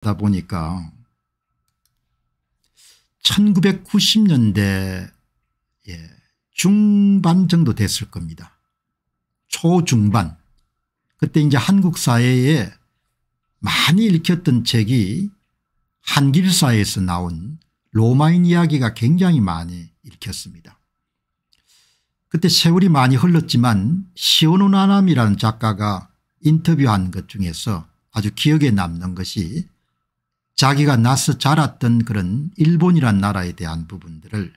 다 보니까 1990년대 예, 중반 정도 됐을 겁니다. 초중반 그때 이제 한국 사회에 많이 읽혔던 책이 한길사에서 나온 로마인 이야기가 굉장히 많이 읽혔습니다. 그때 세월이 많이 흘렀지만 시오노나남이라는 작가가 인터뷰한 것 중에서 아주 기억에 남는 것이 자기가 나서 자랐던 그런 일본이란 나라에 대한 부분들을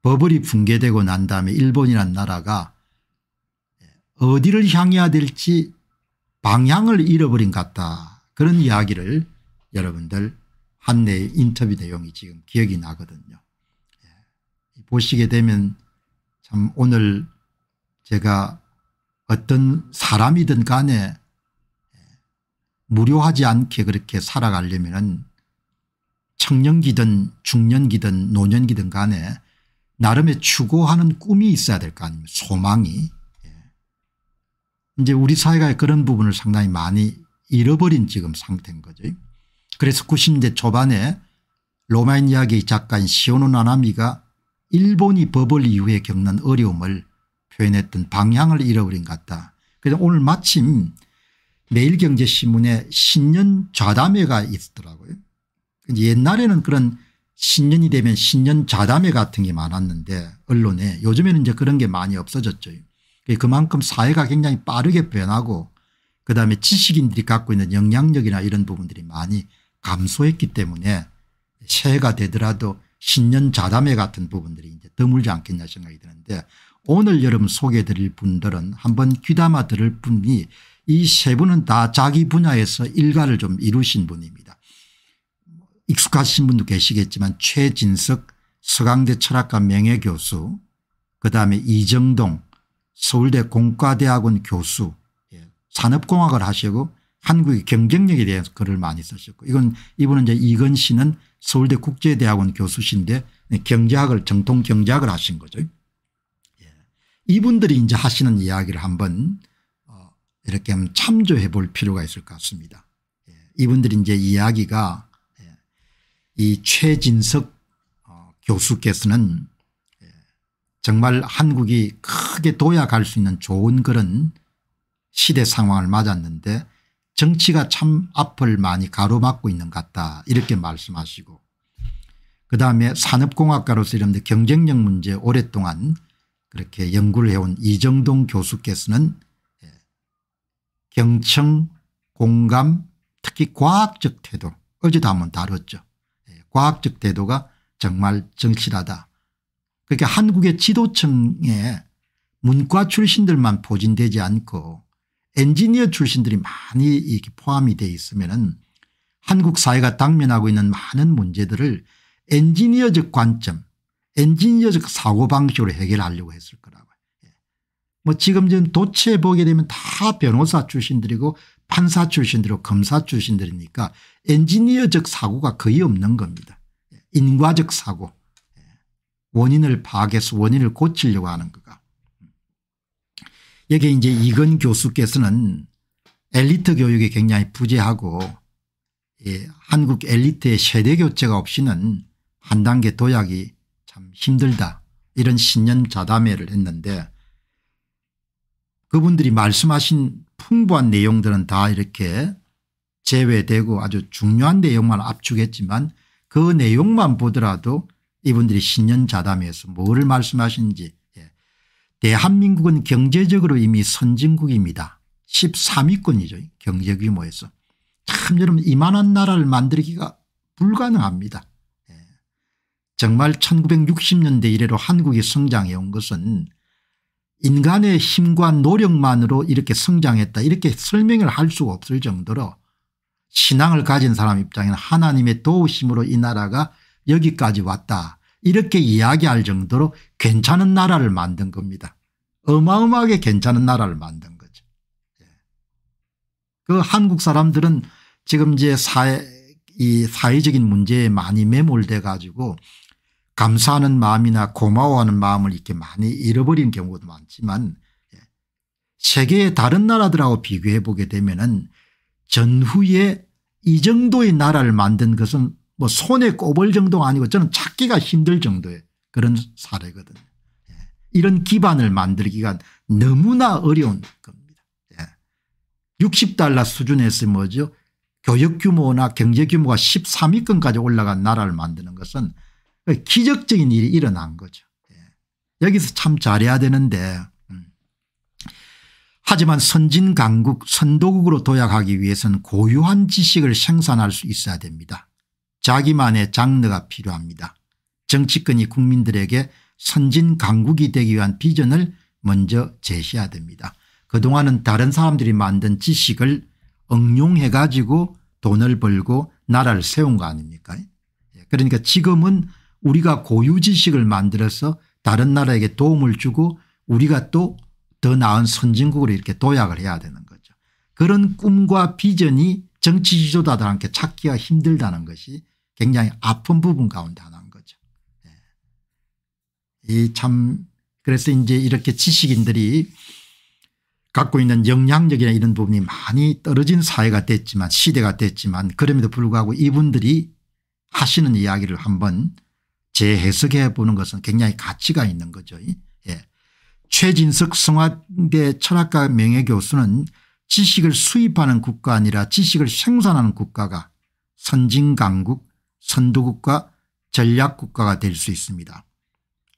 버블이 붕괴되고 난 다음에 일본이란 나라가 어디를 향해야 될지 방향을 잃어버린 것 같다 그런 이야기를 여러분들 한내의 인터뷰 내용이 지금 기억이 나거든요. 예, 보시게 되면 참 오늘 제가 어떤 사람이든 간에 무료하지 않게 그렇게 살아가려면 은 청년기든 중년기든 노년기든 간에 나름의 추구하는 꿈이 있어야 될 거 아닙니까 소망이. 예. 이제 우리 사회가 그런 부분을 상당히 많이 잃어버린 지금 상태인 거죠. 그래서 90년대 초반에 로마인 이야기 작가인 시오노 나나미가 일본이 버블 이후에 겪는 어려움을 표현했던 방향을 잃어버린 것 같다. 그래서 오늘 마침 매일경제신문에 신년 좌담회가 있더라고요. 옛날에는 그런 신년이 되면 신년 좌담회 같은 게 많았는데 언론에 요즘에는 이제 그런 게 많이 없어졌죠. 그만큼 사회가 굉장히 빠르게 변하고 그다음에 지식인들이 갖고 있는 영향력이나 이런 부분들이 많이 감소했기 때문에 새해가 되더라도 신년 자담회 같은 부분들이 이제 드물지 않겠냐 생각이 드는데 오늘 여러분 소개해 드릴 분들은 한번 귀담아 들을 분이 이세 분은 다 자기 분야에서 일가를 좀 이루신 분입니다. 익숙하신 분도 계시겠지만 최진석 서강대 철학과 명예교수 그다음에 이정동 서울대 공과대학원 교수 예, 산업공학을 하시고 한국의 경쟁력에 대해서 글을 많이 쓰셨고 이건 이분은 이제 이건 씨는 서울대 국제대학원 교수신데 경제학을 정통 경제학을 하신 거죠. 예. 이분들이 이제 하시는 이야기를 한번 이렇게 한번 참조해 볼 필요가 있을 것 같습니다. 예, 이분들이 제 이야기가 예, 이 최진석 어, 교수께서는 예, 정말 한국이 크게 도약할 수 있는 좋은 그런 시대 상황을 맞았는데 정치가 참 앞을 많이 가로막고 있는 것 같다 이렇게 말씀하시고 그다음에 산업공학가로서 이런 경쟁력 문제 오랫동안 그렇게 연구를 해온 이정동 교수께서는 경청 공감 특히 과학적 태도 어제도 한 번 다뤘죠. 예, 과학적 태도가 정말 정실하다. 그러니까 한국의 지도층에 문과 출신들만 포진되지 않고 엔지니어 출신들이 많이 이렇게 포함이 돼 있으면 한국 사회가 당면하고 있는 많은 문제들을 엔지니어적 관점 엔지니어적 사고방식으로 해결하려고 했을 거라고 뭐 지금 지금 도체 보게 되면 다 변호사 출신들이고 판사 출신들이고 검사 출신들이니까 엔지니어적 사고가 거의 없는 겁니다. 인과적 사고 원인을 파악해서 원인을 고치려고 하는 거가 여기 이제 이건 교수께서는 엘리트 교육이 굉장히 부재하고 예, 한국 엘리트의 세대 교체가 없이는 한 단계 도약이 참 힘들다 이런 신년 자담회를 했는데 그분들이 말씀하신 풍부한 내용들은 다 이렇게 제외되고 아주 중요한 내용만 압축했지만 그 내용만 보더라도 이분들이 신년자담에서 뭐를 말씀하시는지 예. 대한민국은 경제적으로 이미 선진국입니다. 13위권이죠. 경제 규모에서. 참 여러분 이만한 나라를 만들기가 불가능합니다. 예. 정말 1960년대 이래로 한국이 성장해 온 것은 인간의 힘과 노력만으로 이렇게 성장했다 이렇게 설명을 할 수가 없을 정도로 신앙을 가진 사람 입장에는 하나님의 도우심으로 이 나라가 여기까지 왔다 이렇게 이야기할 정도로 괜찮은 나라를 만든 겁니다. 어마어마하게 괜찮은 나라를 만든 거죠. 예. 그 한국 사람들은 지금 이제 사회, 이 사회적인 문제에 많이 매몰돼 가지고 감사하는 마음이나 고마워하는 마음을 이렇게 많이 잃어버린 경우도 많지만 예, 세계의 다른 나라들하고 비교해 보게 되면 은 전후에 이 정도의 나라를 만든 것은 뭐 손에 꼽을 정도가 아니고 저는 찾기가 힘들 정도의 그런 사례거든요. 예, 이런 기반을 만들기가 너무나 어려운 겁니다. 60달러 예, 수준에서 뭐죠 교역 규모나 경제 규모가 13위권까지 올라간 나라를 만드는 것은 기적적인 일이 일어난 거죠. 예. 여기서 참 잘해야 되는데 음. 하지만 선진 강국 선도국으로 도약하기 위해서는 고유한 지식을 생산할 수 있어야 됩니다. 자기만의 장르가 필요합니다. 정치권이 국민들에게 선진 강국이 되기 위한 비전을 먼저 제시해야 됩니다. 그동안은 다른 사람들이 만든 지식을 응용해 가지고 돈을 벌고 나라를 세운 거 아닙니까 예. 그러니까 지금은 우리가 고유지식을 만들어서 다른 나라에게 도움을 주고 우리가 또 더 나은 선진국으로 이렇게 도약을 해야 되는 거죠. 그런 꿈과 비전이 정치 지도자들한테 찾기가 힘들다는 것이 굉장히 아픈 부분 가운데 하나인 거죠. 예. 이참 그래서 이제 이렇게 지식인들이 갖고 있는 영향력이나 이런 부분이 많이 떨어진 사회가 됐지만 시대가 됐지만 그럼에도 불구하고 이분들이 하시는 이야기를 한번 재해석해 보는 것은 굉장히 가치가 있는 거죠. 예. 최진석 성화대 철학과 명예교수는 지식을 수입하는 국가 아니라 지식을 생산하는 국가가 선진강국 선도국가 전략국가가 될 수 있습니다.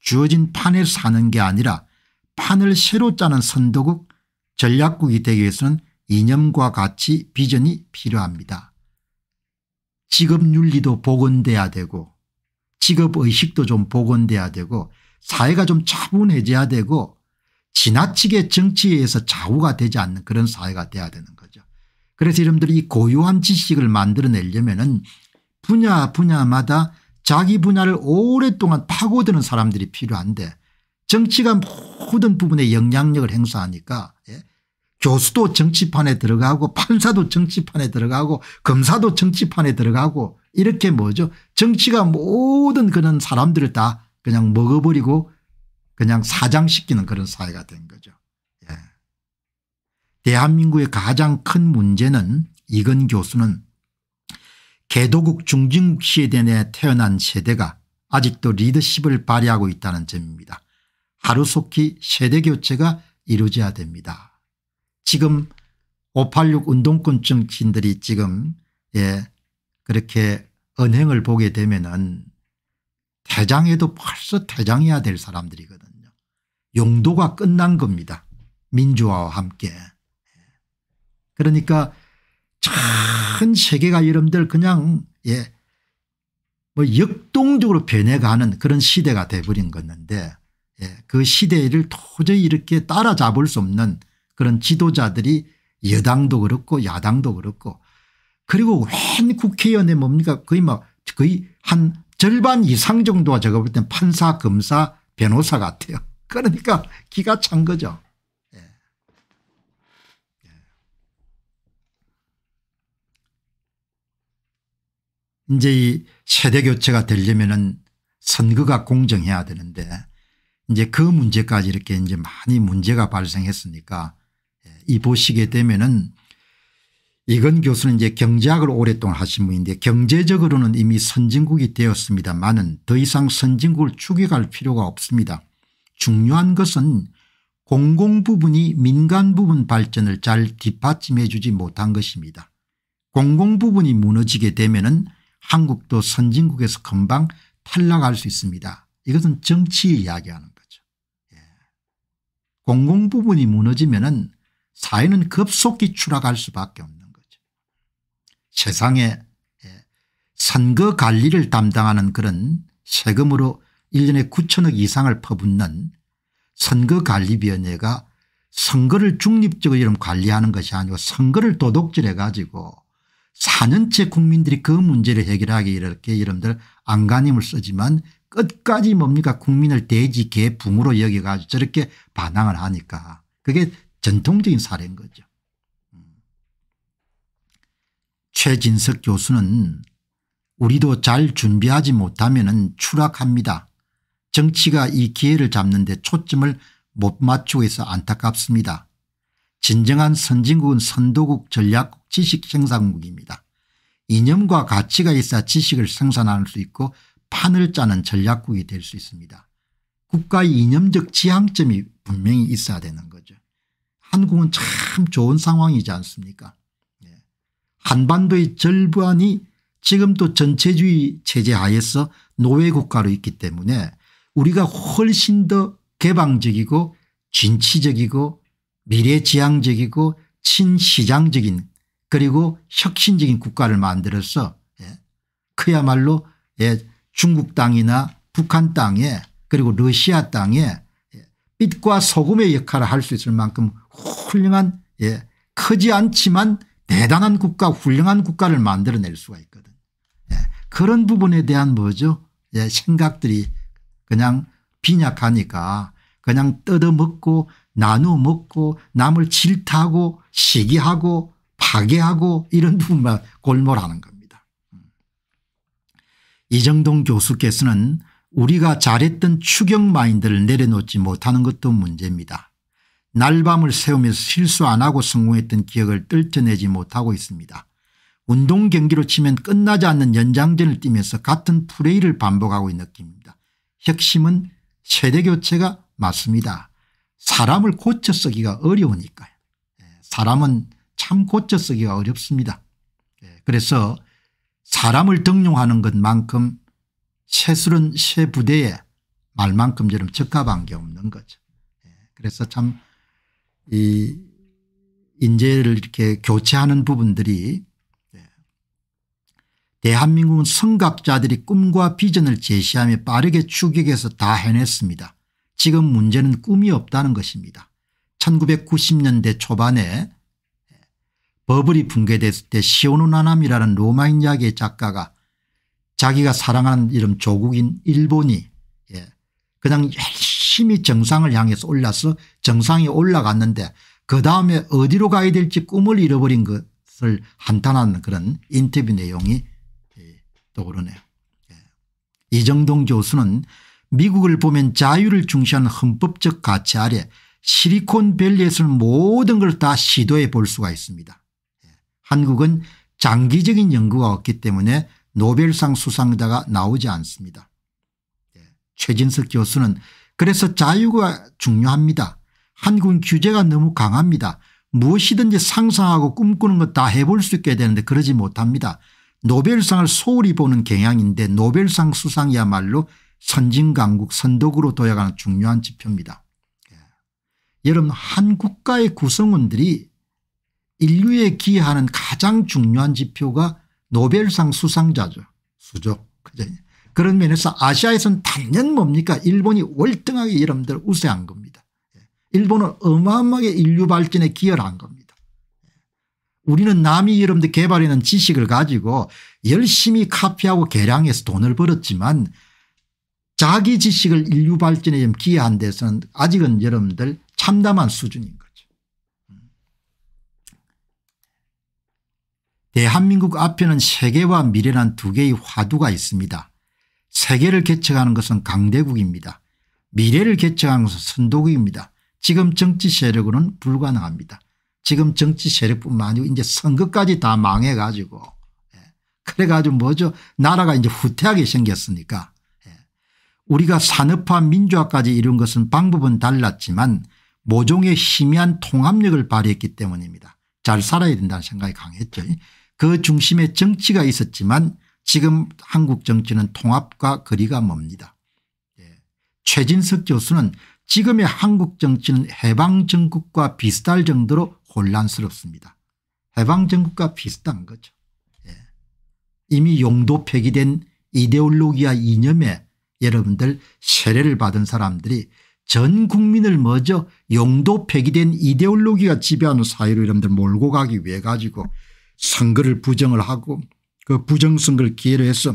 주어진 판에 사는 게 아니라 판을 새로 짜는 선도국 전략국이 되기 위해서는 이념과 가치 비전이 필요합니다. 직업윤리도 복원돼야 되고 직업의식도 좀 복원돼야 되고 사회가 좀 차분해져야 되고 지나치게 정치에 서 좌우가 되지 않는 그런 사회가 돼야 되는 거죠. 그래서 여러분들이 고유한 지식을 만들어내려면 은 분야 분야마다 자기 분야를 오랫동안 파고드는 사람들이 필요한데 정치가 모든 부분에 영향력을 행사하니까 예? 교수도 정치판에 들어가고 판사도 정치판에 들어가고 검사도 정치판에 들어가고 이렇게 뭐죠 정치가 모든 그런 사람들을 다 그냥 먹어버리고 그냥 사장시키는 그런 사회가 된 거죠. 예. 대한민국의 가장 큰 문제는 이건 교수는 개도국 중진국 시대에 태어난 세대가 아직도 리더십을 발휘하고 있다는 점입니다. 하루속히 세대교체가 이루어져야 됩니다. 지금 586 운동권증신들이 지금 예 그렇게 언행을 보게 되면은 대장에도 벌써 대장해야 될 사람들이거든요. 용도가 끝난 겁니다. 민주화와 함께. 그러니까 큰 세계가 여러분들 그냥 예, 뭐 역동적으로 변해가는 그런 시대가 돼버린 건데 예, 그 시대를 도저히 이렇게 따라잡을 수 없는 그런 지도자들이 여당도 그렇고 야당도 그렇고 그리고 웬 국회의원의 뭡니까 거의 막 뭐 거의 한 절반 이상 정도가 제가 볼 땐 판사 검사 변호사 같아요. 그러니까 기가 찬 거죠. 예. 예. 이제 이 세대 교체가 되려면은 선거가 공정해야 되는데 이제 그 문제까지 이렇게 이제 많이 문제가 발생했으니까 이보시게 되면은 이건 교수는 이제 경제학을 오랫동안 하신 분인데 경제적으로는 이미 선진국이 되었습니다만은 더 이상 선진국을 추격할 필요가 없습니다. 중요한 것은 공공 부분이 민간 부분 발전을 잘 뒷받침해 주지 못한 것입니다. 공공 부분이 무너지게 되면은 한국도 선진국에서 금방 탈락할 수 있습니다. 이것은 정치 이야기하는 거죠. 예. 공공 부분이 무너지면은 사회는 급속히 추락할 수밖에 없는 거죠. 세상에 예, 선거 관리를 담당하는 그런 세금으로 1년에 9천억 이상을 퍼붓는 선거관리위원회가 선거를 중립적으로 이런 관리하는 것이 아니고 선거를 도둑질해 가지고 4년째 국민들이 그 문제를 해결하기 이렇게 여러분들 안간힘을 쓰지만 끝까지 뭡니까 국민을 돼지 개 붕으로 여겨가지고 저렇게 반항을 하니까 그게 전통적인 사례인 거죠. 음. 최진석 교수는 우리도 잘 준비하지 못하면 추락합니다. 정치가 이 기회를 잡는 데 초점을 못 맞추고 해서 안타깝습니다. 진정한 선진국은 선도국 전략국 지식 생산국입니다. 이념과 가치가 있어 지식을 생산할 수 있고 판을 짜는 전략국이 될 수 있습니다. 국가의 이념적 지향점이 분명히 있어야 되는 거죠. 한국은 참 좋은 상황이지 않습니까 예. 한반도의 절반이 지금도 전체주의 체제 하에서 노예국가로 있기 때문에 우리가 훨씬 더 개방적이고 진취적이고 미래지향적이고 친시장적인 그리고 혁신적인 국가를 만들어서 예. 그야말로 예, 중국 땅이나 북한 땅에 그리고 러시아 땅에 빛과 소금의 역할을 할 수 있을 만큼 훌륭한 예, 크지 않지만 대단한 국가 훌륭한 국가를 만들어낼 수가 있거든 예, 그런 부분에 대한 뭐죠 예, 생각들이 그냥 빈약하니까 그냥 뜯어먹고 나눠 먹고 남을 질타하고 시기하고 파괴하고 이런 부분만 골몰하는 겁니다. 음. 이정동 교수께서는 우리가 잘했던 추격 마인드를 내려놓지 못하는 것도 문제입니다. 날밤을 새우면서 실수 안 하고 성공했던 기억을 떨쳐내지 못하고 있습니다. 운동 경기로 치면 끝나지 않는 연장전을 뛰면서 같은 플레이를 반복하고 있는 느낌입니다. 혁심은 세대 교체가 맞습니다. 사람을 고쳐 쓰기가 어려우니까요. 예, 사람은 참 고쳐 쓰기가 어렵습니다. 예, 그래서 사람을 등용하는 것만큼 채술은 새 부대에 말만큼처럼 적합한 게 없는 거죠. 예, 그래서 참이 인재를 이렇게 교체하는 부분들이 예, 대한민국은 선각자들이 꿈과 비전을 제시하며 빠르게 추격해서 다 해냈습니다. 지금 문제는 꿈이 없다는 것입니다. 1990년대 초반에 예, 버블이 붕괴됐을 때 시오노나남이라는 로마인 이야기의 작가가 자기가 사랑하는 이름 조국인 일본이 예. 그냥 열심히 정상을 향해서 올라서 정상에 올라갔는데 그 다음에 어디로 가야 될지 꿈을 잃어버린 것을 한탄하는 그런 인터뷰 내용이 예, 떠오르네요. 예. 이정동 교수는 미국을 보면 자유를 중시하는 헌법적 가치 아래 시리콘밸리에서는 모든 걸 다 시도해 볼 수가 있습니다. 예. 한국은 장기적인 연구가 없기 때문에 노벨상 수상자가 나오지 않습니다. 예, 최진석 교수는 그래서 자유가 중요합니다. 한국은 규제가 너무 강합니다. 무엇이든지 상상하고 꿈꾸는 것 다 해볼 수 있게 되는데 그러지 못합니다. 노벨상을 소홀히 보는 경향인데 노벨상 수상이야말로 선진강국 선덕으로 도약하는 중요한 지표입니다. 예, 여러분 한 국가의 구성원들이 인류에 기여하는 가장 중요한 지표가 노벨상 수상자죠. 수족. 그죠. 그런 면에서 아시아에서는 단연 뭡니까 일본이 월등하게 여러분들 우세한 겁니다. 예. 일본은 어마어마하게 인류 발전에 기여를 한 겁니다. 예. 우리는 남이 여러분들 개발해낸 지식을 가지고 열심히 카피하고 개량해서 돈을 벌었지만 자기 지식을 인류 발전에 기여한 데서는 아직은 여러분들 참담한 수준입니다 대한민국 앞에는 세계와 미래란 두 개의 화두가 있습니다. 세계를 개척하는 것은 강대국입니다. 미래를 개척하는 것은 선도국입니다. 지금 정치 세력으로는 불가능합니다. 지금 정치 세력뿐만 아니고 이제 선거까지 다 망해가지고 예. 그래가지고 뭐죠 나라가 이제 후퇴하게 생겼으니까 예. 우리가 산업화 민주화까지 이룬 것은 방법은 달랐지만 모종의 희미한 통합력을 발휘했기 때문입니다. 잘 살아야 된다는 생각이 강했죠. 그 중심에 정치가 있었지만 지금 한국 정치는 통합과 거리가 멉니다. 예. 최진석 교수는 지금의 한국 정치는 해방정국과 비슷할 정도로 혼란스럽습니다. 해방정국과 비슷한 거죠. 예. 이미 용도 폐기된 이데올로기와 이념에 여러분들 세례를 받은 사람들이 전 국민을 먼저 용도 폐기된 이데올로기가 지배하는 사회로 여러분들 몰고 가기 위해 가지고 선거를 부정을 하고 그 부정선거를 기회로 해서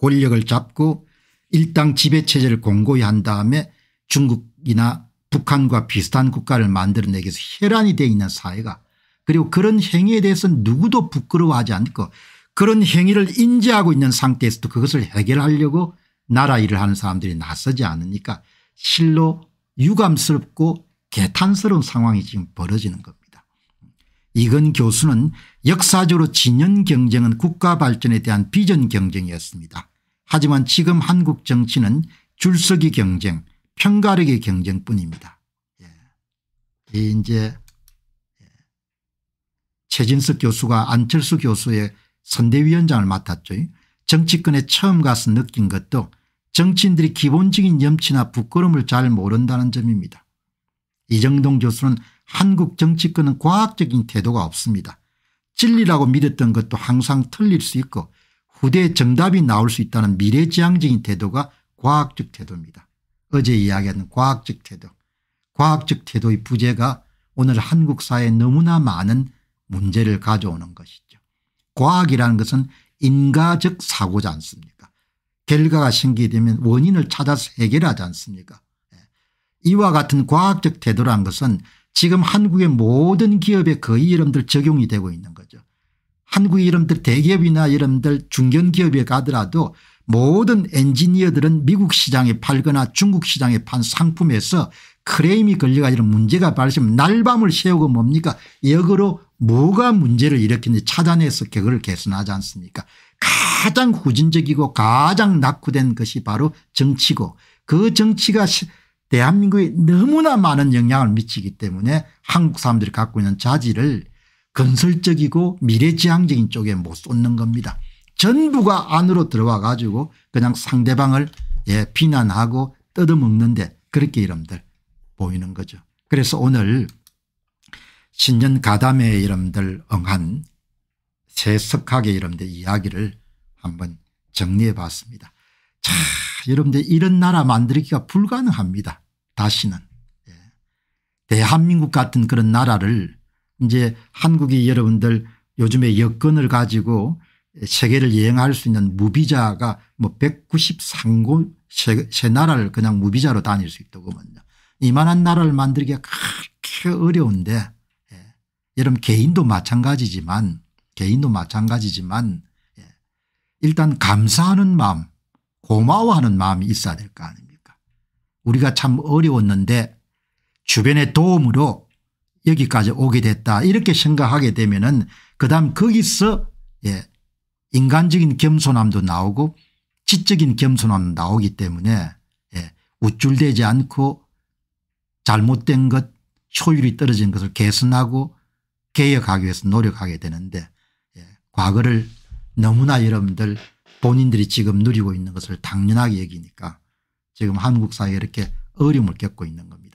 권력을 잡고 일당 지배체제를 공고히 한 다음에 중국이나 북한과 비슷한 국가를 만들어내기 위해서 혈안이 되어 있는 사회가 그리고 그런 행위에 대해서 는 누구도 부끄러워하지 않고 그런 행위를 인지하고 있는 상태에서도 그것을 해결하려고 나라 일을 하는 사람들이 나서지 않으니까 실로 유감스럽고 개탄스러운 상황이 지금 벌어지는 겁니다. 이건 교수는 역사적으로 진영 경쟁은 국가 발전에 대한 비전 경쟁이었습니다. 하지만 지금 한국 정치는 줄서기 경쟁 평가력의 경쟁뿐입니다. 예. 이제 예. 최진석 교수가 안철수 교수의 선대위원장을 맡았죠. 정치권에 처음 가서 느낀 것도 정치인들이 기본적인 염치나 부끄럼을 잘 모른다는 점입니다. 이정동 교수는 한국 정치권은 과학적인 태도가 없습니다. 진리라고 믿었던 것도 항상 틀릴 수 있고 후대에 정답이 나올 수 있다는 미래지향적인 태도가 과학적 태도입니다. 어제 이야기한 과학적 태도. 과학적 태도의 부재가 오늘 한국 사회에 너무나 많은 문제를 가져오는 것이죠. 과학이라는 것은 인가적 사고지 않습니까 결과가 생기게 되면 원인을 찾아서 해결하지 않습니까 예. 이와 같은 과학적 태도란 것은 지금 한국의 모든 기업에 거의 이름들 적용이 되고 있는 거죠. 한국 이름들 대기업이나 이름들 중견기업에 가더라도 모든 엔지니어들은 미국 시장에 팔거나 중국 시장에 판 상품에서 크레임이 걸려가지고 문제가 발생하면 날밤을 새우고 뭡니까 역으로 뭐가 문제를 일으키는지 찾아내서 그걸 개선하지 않습니까 가장 후진적이고 가장 낙후된 것이 바로 정치고 그 정치가 대한민국에 너무나 많은 영향을 미치기 때문에 한국 사람들이 갖고 있는 자질을 건설적이고 미래지향적인 쪽에 못 쏟는 겁니다. 전부가 안으로 들어와 가지고 그냥 상대방을 예, 비난하고 뜯어먹는데 그렇게 이름들 보이는 거죠. 그래서 오늘 신년 가담의 이름들 응한 새석학의 이름들 이야기를 한번 정리해 봤습니다. 참 여러분들 이런 나라 만들기가 불가능합니다. 다시는. 예. 대한민국 같은 그런 나라를 이제 한국이 여러분들 요즘에 여건을 가지고 세계를 여행할 수 있는 무비자가 뭐 193곳 세, 세 나라를 그냥 무비자로 다닐 수 있더군요. 이만한 나라를 만들기가 그렇게 어려운데 예. 여러분 개인도 마찬가지지만 개인도 마찬가지지만 예. 일단 감사하는 마음 고마워하는 마음이 있어야 될 거 아닙니까 우리가 참 어려웠는데 주변의 도움으로 여기까지 오게 됐다 이렇게 생각하게 되면 은그 다음 거기서 예 인간적인 겸손함도 나오고 지적인 겸손함도 나오기 때문에 예 우쭐대지 않고 잘못된 것 효율이 떨어진 것을 개선하고 개혁하기 위해서 노력하게 되는데 예 과거를 너무나 여러분들 본인들이 지금 누리고 있는 것을 당연하게 여기니까 지금 한국 사회에 이렇게 어려움을 겪고 있는 겁니다.